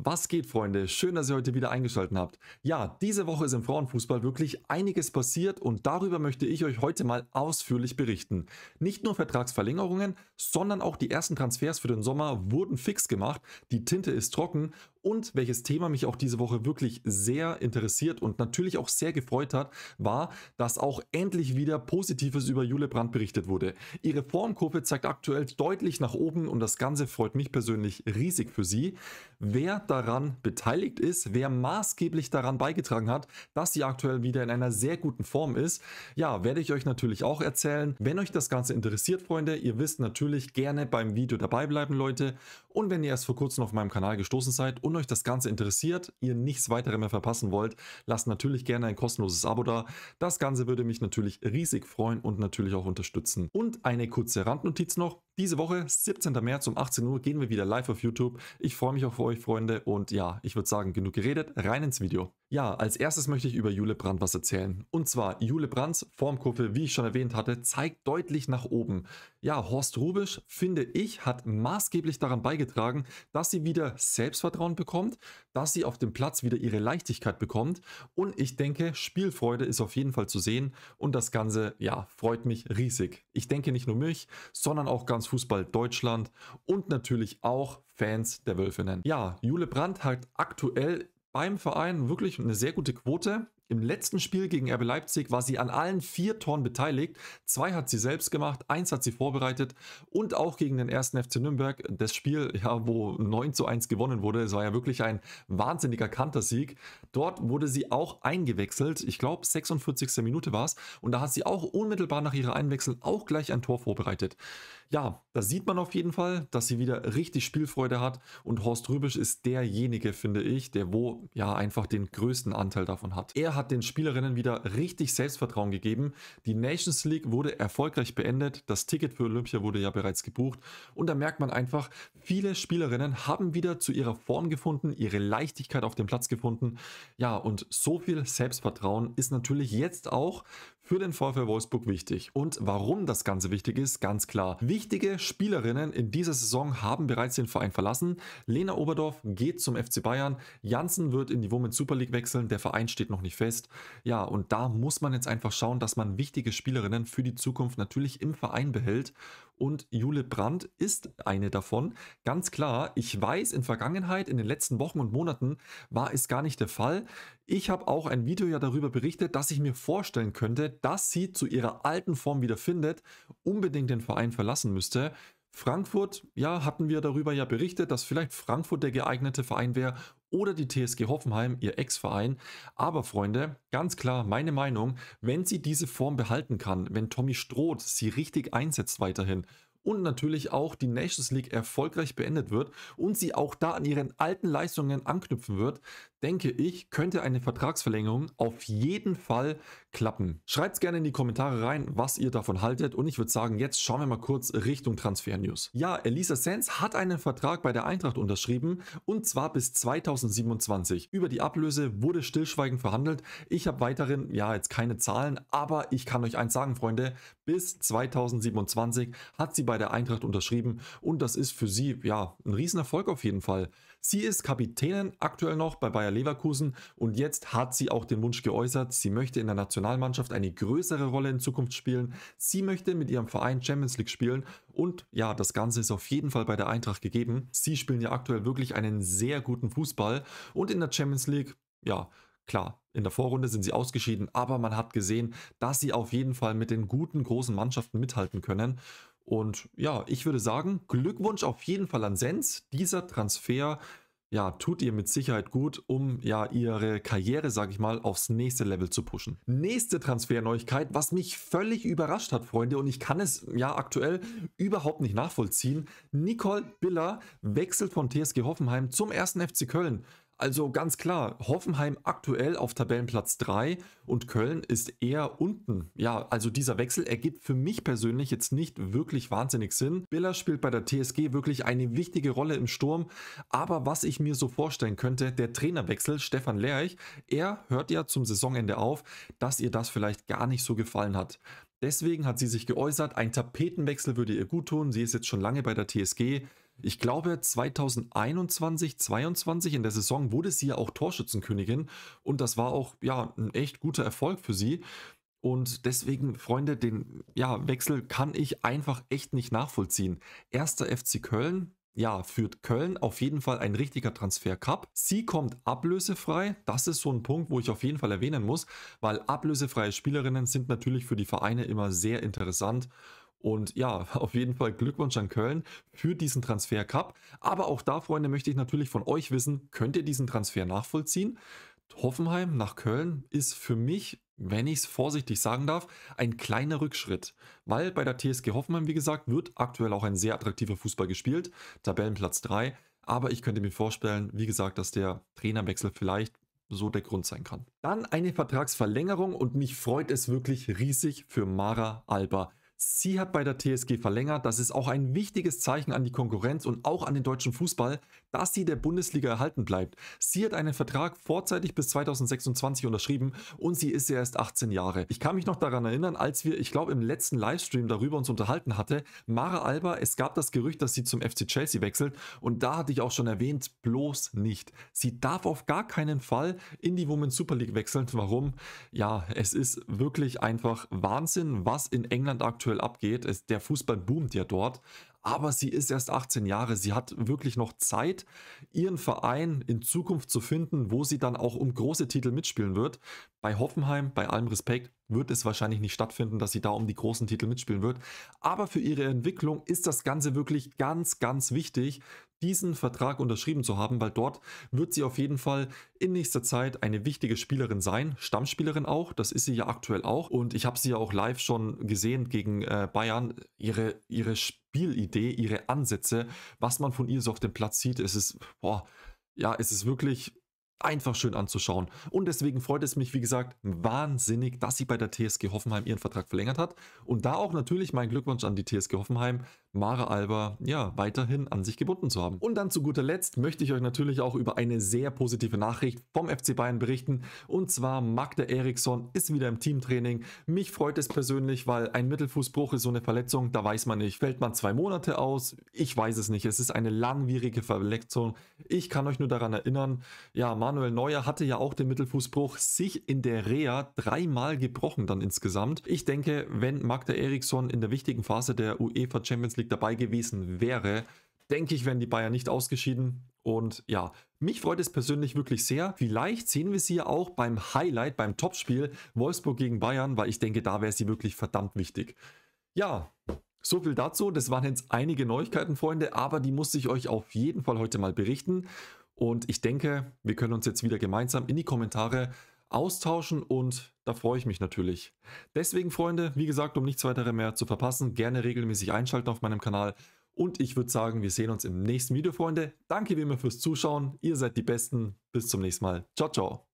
Was geht, Freunde? Schön, dass ihr heute wieder eingeschaltet habt. Ja, diese Woche ist im Frauenfußball wirklich einiges passiert und darüber möchte ich euch heute mal ausführlich berichten. Nicht nur Vertragsverlängerungen, sondern auch die ersten Transfers für den Sommer wurden fix gemacht, die Tinte ist trocken und welches Thema mich auch diese Woche wirklich sehr interessiert und natürlich auch sehr gefreut hat, war, dass auch endlich wieder Positives über Jule Brandt berichtet wurde. Ihre Formkurve zeigt aktuell deutlich nach oben und das Ganze freut mich persönlich riesig für sie. Wer daran beteiligt ist, wer maßgeblich daran beigetragen hat, dass sie aktuell wieder in einer sehr guten Form ist, ja, werde ich euch natürlich auch erzählen. Wenn euch das Ganze interessiert, Freunde, ihr wisst natürlich gerne beim Video dabei bleiben, Leute. Und wenn ihr erst vor kurzem auf meinem Kanal gestoßen seid und euch das Ganze interessiert, ihr nichts weiteres mehr verpassen wollt, lasst natürlich gerne ein kostenloses Abo da. Das Ganze würde mich natürlich riesig freuen und natürlich auch unterstützen. Und eine kurze Randnotiz noch. Diese Woche, 17. März um 18 Uhr, gehen wir wieder live auf YouTube. Ich freue mich auf euch, Freunde. Und ja, ich würde sagen, genug geredet, rein ins Video. Ja, als erstes möchte ich über Jule Brandt was erzählen. Und zwar, Jule Brandts Formkurve, wie ich schon erwähnt hatte, zeigt deutlich nach oben. Ja, Horst Rubisch, finde ich, hat maßgeblich daran beigetragen, dass sie wieder Selbstvertrauen bekommt, dass sie auf dem Platz wieder ihre Leichtigkeit bekommt. Und ich denke, Spielfreude ist auf jeden Fall zu sehen. Und das Ganze, ja, freut mich riesig. Ich denke nicht nur mich, sondern auch ganz Fußball Deutschland und natürlich auch Fans der Wölfinnen. Ja, Jule Brandt hat aktuell beim Verein wirklich eine sehr gute Quote. Im letzten Spiel gegen RB Leipzig war sie an allen vier Toren beteiligt. Zwei hat sie selbst gemacht, eins hat sie vorbereitet und auch gegen den ersten FC Nürnberg. Das Spiel, ja, wo 9 zu 1 gewonnen wurde, es war ja wirklich ein wahnsinniger Kantersieg. Dort wurde sie auch eingewechselt. Ich glaube, 46. Minute war es. Und da hat sie auch unmittelbar nach ihrer Einwechslung auch gleich ein Tor vorbereitet. Ja, da sieht man auf jeden Fall, dass sie wieder richtig Spielfreude hat. Und Horst Rübisch ist derjenige, finde ich, der wo ja einfach den größten Anteil davon hat. Er hat den Spielerinnen wieder richtig Selbstvertrauen gegeben. Die Nations League wurde erfolgreich beendet. Das Ticket für Olympia wurde ja bereits gebucht. Und da merkt man einfach, viele Spielerinnen haben wieder zu ihrer Form gefunden, ihre Leichtigkeit auf dem Platz gefunden. Ja, und so viel Selbstvertrauen ist natürlich jetzt auch für den VfL Wolfsburg wichtig. Und warum das Ganze wichtig ist, ganz klar. Wichtige Spielerinnen in dieser Saison haben bereits den Verein verlassen. Lena Oberdorf geht zum FC Bayern. Janssen wird in die Women's Super League wechseln. Der Verein steht noch nicht fest. Ja, und da muss man jetzt einfach schauen, dass man wichtige Spielerinnen für die Zukunft natürlich im Verein behält. Und Jule Brandt ist eine davon. Ganz klar, ich weiß, in Vergangenheit, in den letzten Wochen und Monaten war es gar nicht der Fall. Ich habe auch ein Video ja darüber berichtet, dass ich mir vorstellen könnte, dass sie zu ihrer alten Form wieder findet, unbedingt den Verein verlassen müsste. Frankfurt, ja, hatten wir darüber ja berichtet, dass vielleicht Frankfurt der geeignete Verein wäre oder die TSG Hoffenheim, ihr Ex-Verein. Aber Freunde, ganz klar meine Meinung, wenn sie diese Form behalten kann, wenn Tommy Stroth sie richtig einsetzt weiterhin und natürlich auch die Nations League erfolgreich beendet wird und sie auch da an ihren alten Leistungen anknüpfen wird, denke ich, könnte eine Vertragsverlängerung auf jeden Fall klappen. Schreibt es gerne in die Kommentare rein, was ihr davon haltet und ich würde sagen, jetzt schauen wir mal kurz Richtung Transfer-News. Ja, Elisa Sands hat einen Vertrag bei der Eintracht unterschrieben und zwar bis 2027. Über die Ablöse wurde stillschweigend verhandelt. Ich habe weiterhin, ja, jetzt keine Zahlen, aber ich kann euch eins sagen, Freunde, bis 2027 hat sie bei der Eintracht unterschrieben und das ist für sie, ja, ein Riesenerfolg auf jeden Fall. Sie ist Kapitänin aktuell noch bei Bayern Bayer Leverkusen und jetzt hat sie auch den Wunsch geäußert, sie möchte in der Nationalmannschaft eine größere Rolle in Zukunft spielen. Sie möchte mit ihrem Verein Champions League spielen und ja, das Ganze ist auf jeden Fall bei der Eintracht gegeben. Sie spielen ja aktuell wirklich einen sehr guten Fußball und in der Champions League, ja, Klar, in der Vorrunde sind sie ausgeschieden, aber man hat gesehen, dass sie auf jeden Fall mit den guten großen Mannschaften mithalten können. Und ja, ich würde sagen, Glückwunsch auf jeden Fall an Sens. Dieser Transfer ja, tut ihr mit Sicherheit gut, um ja ihre Karriere, sag ich mal, aufs nächste Level zu pushen. Nächste Transferneuigkeit, was mich völlig überrascht hat, Freunde, und ich kann es ja aktuell überhaupt nicht nachvollziehen. Nicole Biller wechselt von TSG Hoffenheim zum ersten FC Köln. Also ganz klar, Hoffenheim aktuell auf Tabellenplatz 3 und Köln ist eher unten. Ja, also dieser Wechsel ergibt für mich persönlich jetzt nicht wirklich wahnsinnig Sinn. Biller spielt bei der TSG wirklich eine wichtige Rolle im Sturm, aber was ich mir so vorstellen könnte, der Trainerwechsel Stefan Lerch, er hört ja zum Saisonende auf, dass ihr das vielleicht gar nicht so gefallen hat. Deswegen hat sie sich geäußert, ein Tapetenwechsel würde ihr gut tun, sie ist jetzt schon lange bei der TSG ich glaube 2021, 2022 in der Saison wurde sie ja auch Torschützenkönigin und das war auch ja ein echt guter Erfolg für sie. Und deswegen, Freunde, den ja, Wechsel kann ich einfach echt nicht nachvollziehen. Erster FC Köln, ja, führt Köln auf jeden Fall ein richtiger Transfer-Cup. Sie kommt ablösefrei. Das ist so ein Punkt, wo ich auf jeden Fall erwähnen muss, weil ablösefreie Spielerinnen sind natürlich für die Vereine immer sehr interessant. Und ja, auf jeden Fall Glückwunsch an Köln für diesen Transfer Cup. Aber auch da, Freunde, möchte ich natürlich von euch wissen, könnt ihr diesen Transfer nachvollziehen? Hoffenheim nach Köln ist für mich, wenn ich es vorsichtig sagen darf, ein kleiner Rückschritt. Weil bei der TSG Hoffenheim, wie gesagt, wird aktuell auch ein sehr attraktiver Fußball gespielt. Tabellenplatz 3. Aber ich könnte mir vorstellen, wie gesagt, dass der Trainerwechsel vielleicht so der Grund sein kann. Dann eine Vertragsverlängerung und mich freut es wirklich riesig für Mara Alba. Sie hat bei der TSG verlängert. Das ist auch ein wichtiges Zeichen an die Konkurrenz und auch an den deutschen Fußball, dass sie der Bundesliga erhalten bleibt. Sie hat einen Vertrag vorzeitig bis 2026 unterschrieben und sie ist ja erst 18 Jahre. Ich kann mich noch daran erinnern, als wir, ich glaube, im letzten Livestream darüber uns unterhalten hatte, Mara Alba, es gab das Gerücht, dass sie zum FC Chelsea wechselt und da hatte ich auch schon erwähnt, bloß nicht. Sie darf auf gar keinen Fall in die Women's Super League wechseln. Warum? Ja, es ist wirklich einfach Wahnsinn, was in England aktuell aktuell abgeht. der Fußball boomt ja dort. Aber sie ist erst 18 Jahre. Sie hat wirklich noch Zeit, ihren Verein in Zukunft zu finden, wo sie dann auch um große Titel mitspielen wird. Bei Hoffenheim, bei allem Respekt, wird es wahrscheinlich nicht stattfinden, dass sie da um die großen Titel mitspielen wird. Aber für ihre Entwicklung ist das Ganze wirklich ganz, ganz wichtig diesen Vertrag unterschrieben zu haben, weil dort wird sie auf jeden Fall in nächster Zeit eine wichtige Spielerin sein, Stammspielerin auch, das ist sie ja aktuell auch und ich habe sie ja auch live schon gesehen gegen äh, Bayern, ihre, ihre Spielidee, ihre Ansätze, was man von ihr so auf dem Platz sieht, es ist, boah, ja, es ist wirklich einfach schön anzuschauen. Und deswegen freut es mich, wie gesagt, wahnsinnig, dass sie bei der TSG Hoffenheim ihren Vertrag verlängert hat. Und da auch natürlich mein Glückwunsch an die TSG Hoffenheim, Mare Alba ja weiterhin an sich gebunden zu haben. Und dann zu guter Letzt möchte ich euch natürlich auch über eine sehr positive Nachricht vom FC Bayern berichten. Und zwar Magda Eriksson ist wieder im Teamtraining. Mich freut es persönlich, weil ein Mittelfußbruch ist so eine Verletzung, da weiß man nicht. Fällt man zwei Monate aus? Ich weiß es nicht. Es ist eine langwierige Verletzung. Ich kann euch nur daran erinnern, ja, Manuel Neuer hatte ja auch den Mittelfußbruch sich in der Reha dreimal gebrochen dann insgesamt. Ich denke, wenn Magda Eriksson in der wichtigen Phase der UEFA Champions League Euroleague dabei gewesen wäre, denke ich, wären die Bayern nicht ausgeschieden. Und ja, mich freut es persönlich wirklich sehr. Vielleicht sehen wir sie ja auch beim Highlight, beim Topspiel Wolfsburg gegen Bayern, weil ich denke, da wäre sie wirklich verdammt wichtig. Ja, so viel dazu. Das waren jetzt einige Neuigkeiten, Freunde, aber die musste ich euch auf jeden Fall heute mal berichten. Und ich denke, wir können uns jetzt wieder gemeinsam in die Kommentare austauschen und da freue ich mich natürlich. Deswegen, Freunde, wie gesagt, um nichts weiteres mehr zu verpassen, gerne regelmäßig einschalten auf meinem Kanal. Und ich würde sagen, wir sehen uns im nächsten Video, Freunde. Danke wie immer fürs Zuschauen. Ihr seid die Besten. Bis zum nächsten Mal. Ciao, ciao.